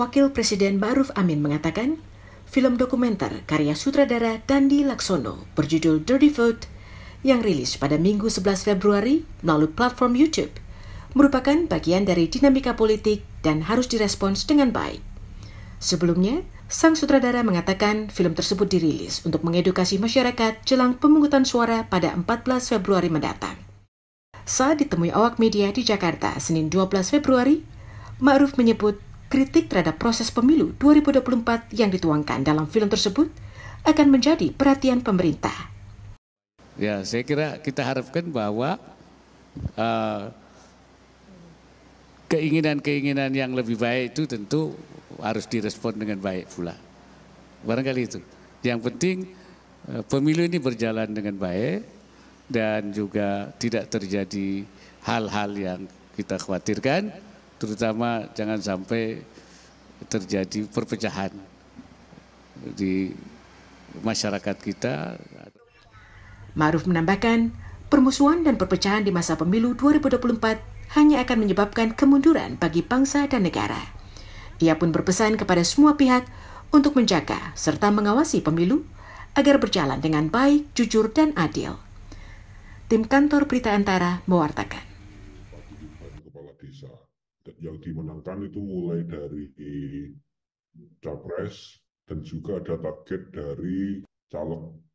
Wakil Presiden Ma'ruf Amin mengatakan, film dokumenter karya sutradara Dandi Laksono berjudul Dirty Vote yang rilis pada Minggu 11 Februari melalui platform YouTube merupakan bagian dari dinamika politik dan harus direspons dengan baik. Sebelumnya, sang sutradara mengatakan film tersebut dirilis untuk mengedukasi masyarakat jelang pemungutan suara pada 14 Februari mendatang. Saat ditemui awak media di Jakarta Senin 12 Februari, Ma'ruf menyebut kritik terhadap proses pemilu 2024 yang dituangkan dalam film tersebut akan menjadi perhatian pemerintah. Ya, saya kira kita harapkan bahwa keinginan eh, keinginan-keinginan yang lebih baik itu tentu harus direspon dengan baik pula. Barangkali itu. Yang penting eh, pemilu ini berjalan dengan baik, dan juga tidak terjadi hal-hal yang kita khawatirkan, terutama jangan sampai terjadi perpecahan di masyarakat kita. Ma'ruf menambahkan, permusuhan dan perpecahan di masa pemilu 2024 hanya akan menyebabkan kemunduran bagi bangsa dan negara. Ia pun berpesan kepada semua pihak untuk menjaga serta mengawasi pemilu agar berjalan dengan baik, jujur, dan adil tim kantor Berita Antara mewartakan. Kepala desa yang dimenangkan itu mulai dari capres dan juga ada target dari caleg